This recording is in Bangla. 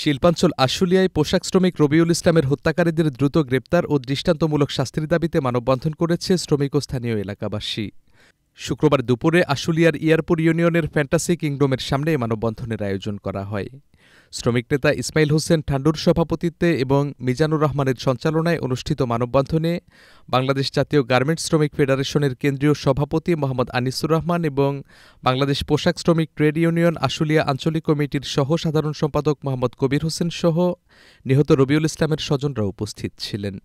শিল্পাঞ্চল আশুলিয়ায় পোশাক শ্রমিক রবিউল ইসলামের হত্যাকারীদের দ্রুত গ্রেপ্তার ও দৃষ্টান্তমূলক শাস্তির দাবিতে মানববন্ধন করেছে শ্রমিক ও স্থানীয় এলাকাবাসী শুক্রবার দুপুরে আশুলিয়ার ইয়ারপুর ইউনিয়নের ফ্যান্টাসি কিংডমের সামনে মানববন্ধনের আয়োজন করা হয় শ্রমিক নেতা ইসমাইল হোসেন ঠান্ডুর সভাপতিত্বে এবং মিজানুর রহমানের সঞ্চালনায় অনুষ্ঠিত মানববন্ধনে বাংলাদেশ জাতীয় গার্মেন্টস শ্রমিক ফেডারেশনের কেন্দ্রীয় সভাপতি মোহাম্মদ আনিসুর রহমান এবং বাংলাদেশ পোশাক শ্রমিক ট্রেড ইউনিয়ন আশুলিয়া আঞ্চলিক কমিটির সহ সাধারণ সম্পাদক মোহাম্মদ কবির হোসেন সহ নিহত রবিউল ইসলামের স্বজনরা উপস্থিত ছিলেন